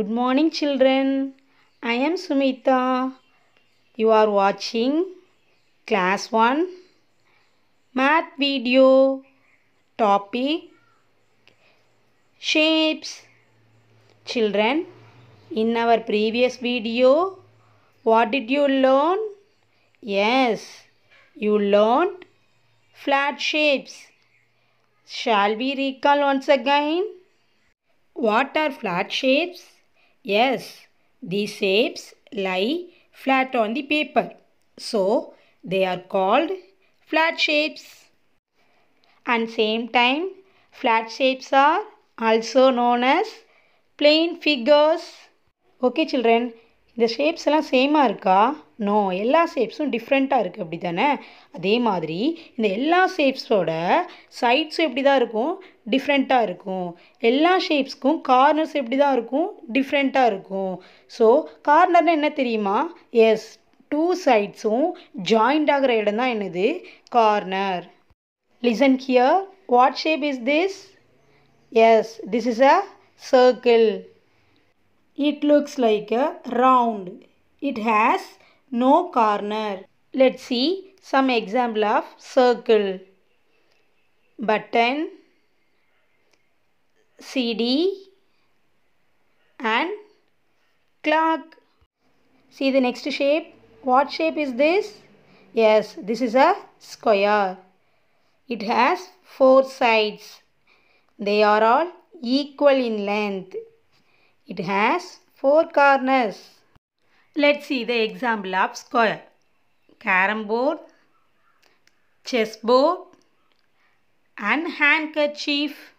Good morning children. I am Sumita. You are watching class 1 math video topic shapes. Children, in our previous video, what did you learn? Yes, you learned flat shapes. Shall we recall once again? What are flat shapes? Yes, these shapes lie flat on the paper. So, they are called flat shapes. And same time, flat shapes are also known as plain figures. Okay children, இந்த shapes எல்லாம் சேமாக இருக்கா no எல்லா ஷேப்ஸும் டிஃப்ரெண்ட்டாக இருக்குது அப்படி தானே அதே மாதிரி இந்த எல்லா ஷேப்ஸோட சைட்ஸும் எப்படி தான் இருக்கும் டிஃப்ரெண்ட்டாக இருக்கும் எல்லா ஷேப்ஸ்க்கும் கார்னர்ஸ் எப்படி தான் இருக்கும் டிஃப்ரெண்ட்டாக இருக்கும் ஸோ கார்னர்னால் என்ன தெரியுமா எஸ் டூ சைட்ஸும் ஜாயிண்ட் ஆகிற இடம் தான் என்னது corner listen here what shape is this yes this is a circle It looks like a round. It has no corner. Let's see some example of circle. Button, CD and clock. See the next shape. What shape is this? Yes, this is a square. It has four sides. They are all equal in length. It has four corners. Let's see the example of square. Carom board, board, and handkerchief.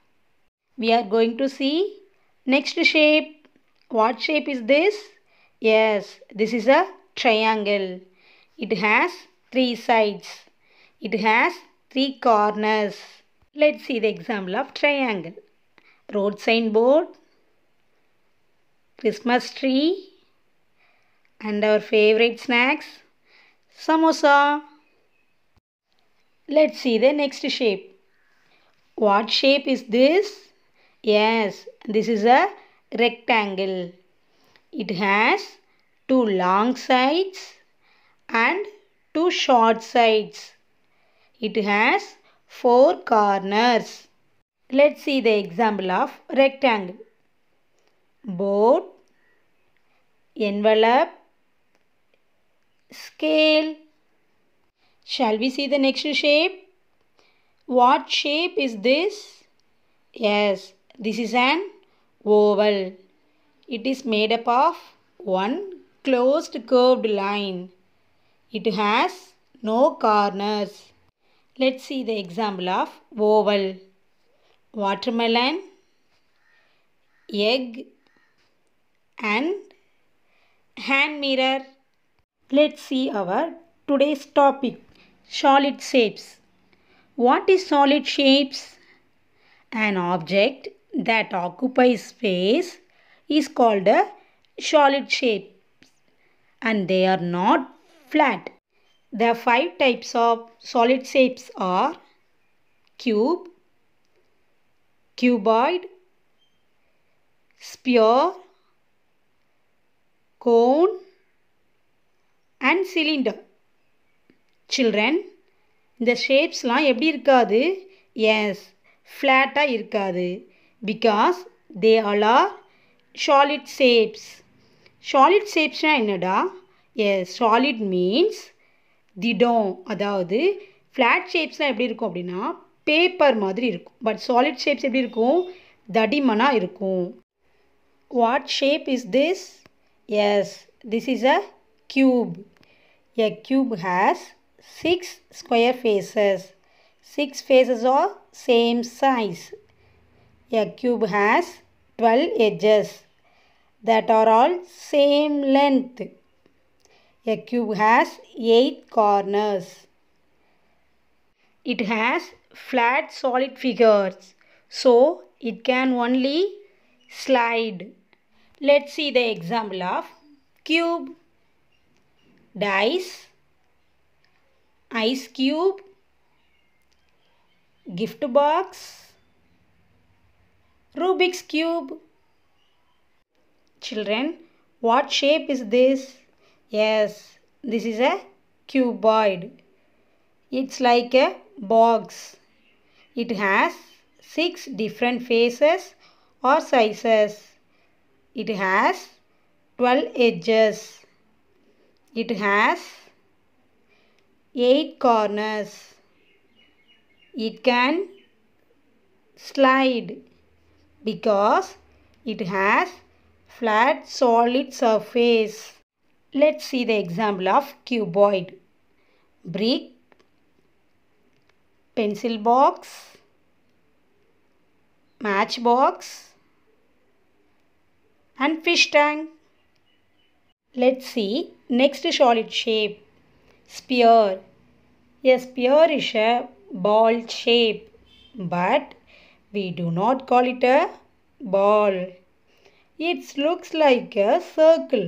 We are going to see next shape. What shape is this? Yes, this is a triangle. It has three sides. It has three corners. Let's see the example of triangle. Road sign board, Christmas tree and our favorite snacks samosa. Let's see the next shape. What shape is this? Yes, this is a rectangle. It has two long sides and two short sides. It has four corners. Let's see the example of rectangle board, envelope, scale. Shall we see the next shape? What shape is this? Yes, this is an oval. It is made up of one closed curved line. It has no corners. Let's see the example of oval. Watermelon, egg, and hand mirror. Let's see our today's topic solid shapes. What is solid shapes? An object that occupies space is called a solid shape and they are not flat. The five types of solid shapes are cube, cuboid, sphere, cone and cylinder children இந்த ஷேப்ஸ்லாம் எப்படி இருக்காது yes ஃப்ளாட்டாக இருக்காது because they all are solid shapes solid ஷேப்ஸ்னால் என்னடா yes solid means திடம் அதாவது ஃப்ளாட் ஷேப்ஸ்லாம் எப்படி இருக்கும் அப்படின்னா பேப்பர் மாதிரி இருக்கும் பட் சாலிட் ஷேப்ஸ் எப்படி இருக்கும் தடிமனாக இருக்கும் what shape is this Yes, this is a cube. A cube has 6 square faces. 6 faces are same size. A cube has 12 edges that are all same length. A cube has 8 corners. It has flat solid figures. So, it can only slide. Let's see the example of cube, dice, ice cube, gift box, Rubik's cube. Children, what shape is this? Yes, this is a cuboid. It's like a box. It has six different faces or sizes. It has 12 edges. It has 8 corners. It can slide because it has flat solid surface. Let's see the example of cuboid. Brick, pencil box, match box and fish tank. Let's see next solid shape. Sphere. A sphere is a ball shape but we do not call it a ball. It looks like a circle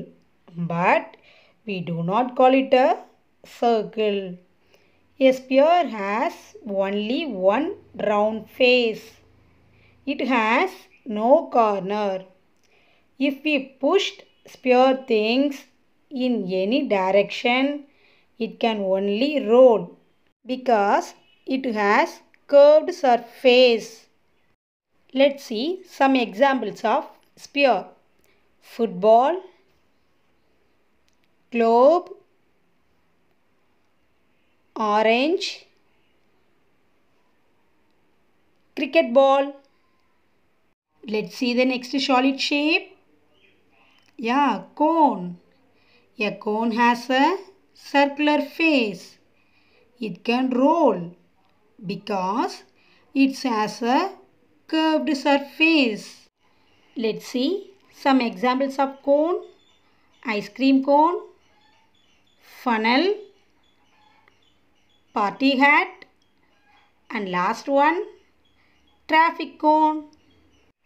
but we do not call it a circle. A sphere has only one round face. It has no corner. If we pushed spear things in any direction, it can only roll because it has curved surface. Let's see some examples of spear. Football, globe, orange, cricket ball. Let's see the next solid shape. Yeah, cone. A cone has a circular face. It can roll because it has a curved surface. Let's see some examples of cone. Ice cream cone, funnel, party hat and last one traffic cone.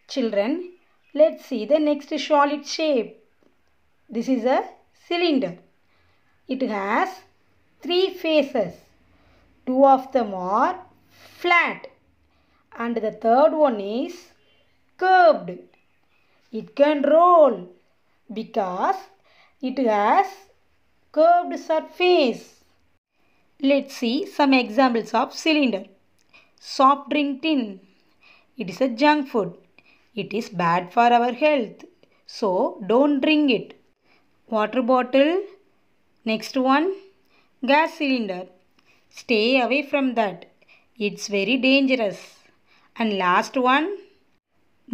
Children, Let's see the next solid shape. This is a cylinder. It has three faces. Two of them are flat and the third one is curved. It can roll because it has curved surface. Let's see some examples of cylinder. Soft drink tin. It is a junk food. It is bad for our health. So don't drink it. Water bottle. Next one. Gas cylinder. Stay away from that. It's very dangerous. And last one.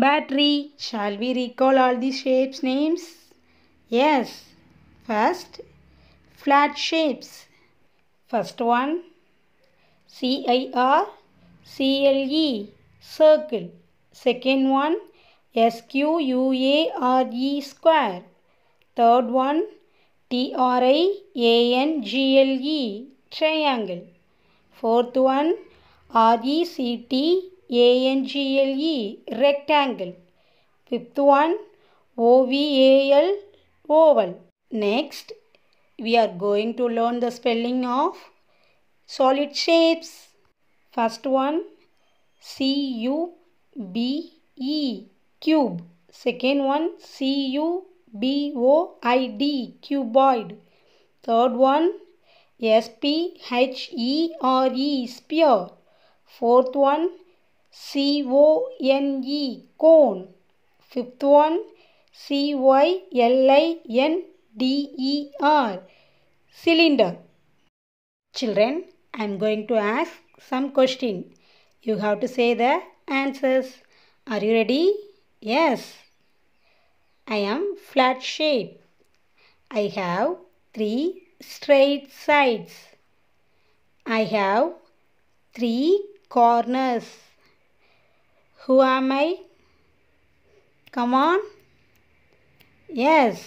Battery. Shall we recall all these shapes names? Yes. First, flat shapes. First one, C-I-R, C-L-E, circle. Second one, S-Q-U-A-R-E square. Third one, T-R-I-A-N-G-L-E, triangle. Fourth one, R-E-C-T-A-N-G-L-E, rectangle. Fifth one, O-V-A-L, oval. Next, we are going to learn the spelling of solid shapes. First one, C-U-B-E, cube. Second one C-U-B-O-I-D, cuboid. Third one S-P-H-E-R-E, -E, sphere. Fourth one C-O-N-E, cone. Fifth one C-Y-L-I-N-D-E-R, cylinder. Children, I am going to ask some question. You have to say the answers. Are you ready? Yes, I am flat shape. I have three straight sides. I have three corners. Who am I? Come on. Yes,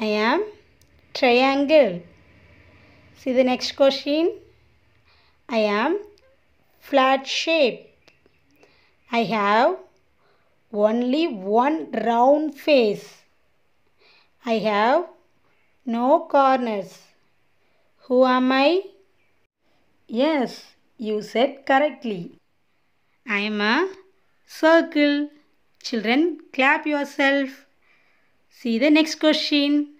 I am triangle. See the next question. I am flat shape. I have only one round face. I have no corners. Who am I? Yes, you said correctly. I am a circle. Children, clap yourself. See the next question.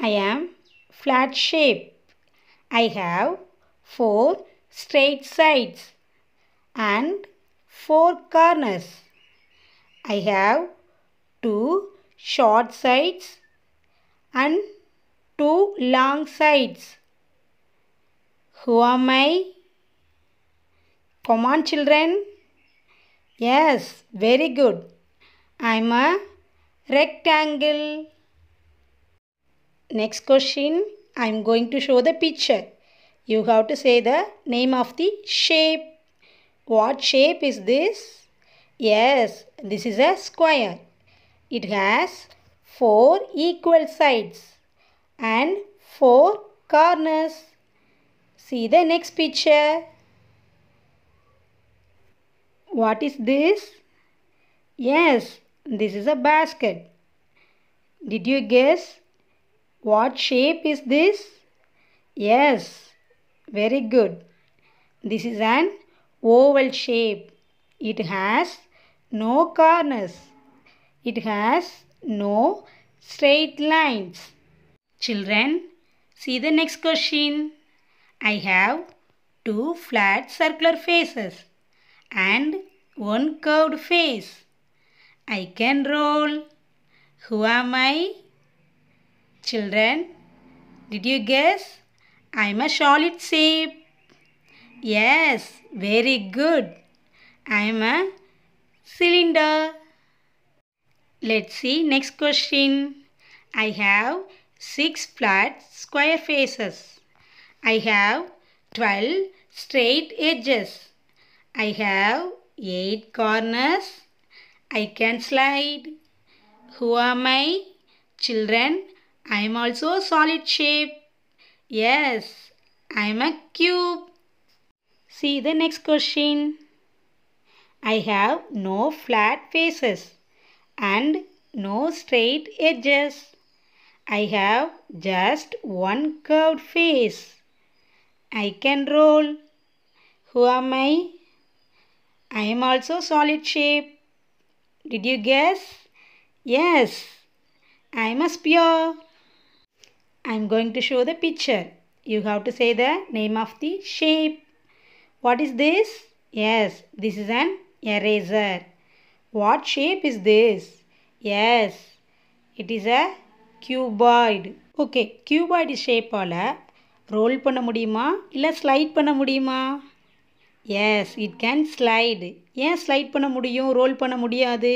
I am flat shape. I have four straight sides and four corners. I have two short sides and two long sides. Who am I? Come on children. Yes, very good. I'm a rectangle. Next question. I'm going to show the picture. You have to say the name of the shape. What shape is this? Yes, this is a square. It has four equal sides and four corners. See the next picture. What is this? Yes, this is a basket. Did you guess? What shape is this? Yes, very good. This is an oval shape. It has no corners. It has no straight lines. Children, see the next question. I have two flat circular faces and one curved face. I can roll. Who am I? Children, did you guess? I'm a solid shape. Yes, very good. I am a cylinder. Let's see next question. I have 6 flat square faces. I have 12 straight edges. I have 8 corners. I can slide. Who are my children? I am also a solid shape. Yes, I am a cube. See the next question. I have no flat faces and no straight edges. I have just one curved face. I can roll. Who am I? I am also solid shape. Did you guess? Yes. I am a sphere. I am going to show the picture. You have to say the name of the shape. What is this yes this is an eraser. What shape is this yes it is a cuboid okay cuboid ஷேப்பால் roll பண்ண முடியுமா இல்லை slide பண்ண முடியுமா yes it can slide ஏன் slide பண்ண முடியும் role பண்ண முடியாது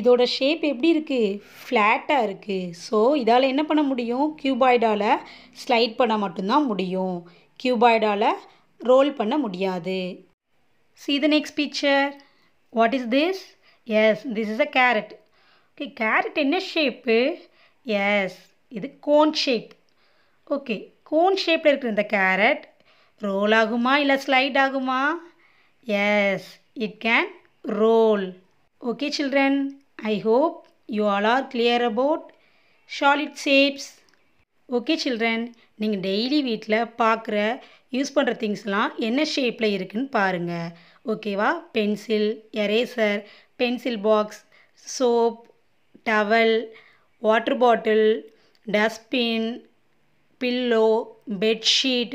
இதோட ஷேப் எப்படி இருக்குது ஃப்ளாட்டாக இருக்குது ஸோ இதால் என்ன பண்ண முடியும் க்யூபாய்டால் ஸ்லைட் பண்ண மட்டும்தான் முடியும் க்யூபாய்டால் ரோல் பண்ண முடியாது see the next picture what is this yes this is a carrot okay carrot என்ன ஷேப்பு எஸ் இது கோன் ஷேப் ஓகே கோன் ஷேப்பில் இருக்கிற இந்த கேரட் ரோல் ஆகுமா இல்லை ஸ்லைட் ஆகுமா yes it can roll okay children I hope you all are clear about solid shapes okay children நீங்கள் daily வீட்டில் பார்க்குற யூஸ் பண்ணுற திங்ஸ்லாம் என்ன ஷேப்பில் இருக்குதுன்னு பாருங்கள் ஓகேவா pencil eraser pencil box soap towel water bottle dustbin pillow bedsheet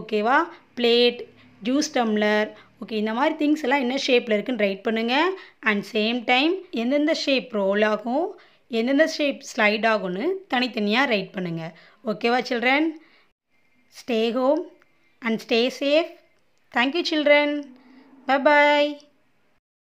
ஓகேவா பிளேட் ஜூஸ் டம்ளர் ஓகே இந்த மாதிரி திங்ஸ் எல்லாம் என்ன ஷேப்பில் இருக்குன்னு ரைட் பண்ணுங்கள் அண்ட் சேம் டைம் எந்தெந்த ஷேப் ரோல் ஆகும் எந்தெந்த ஷேப் ஸ்லைட் ஆகும்னு தனித்தனியாக ரைட் பண்ணுங்கள் ஓகேவா children stay home and stay safe. Thank you children. Bye-bye.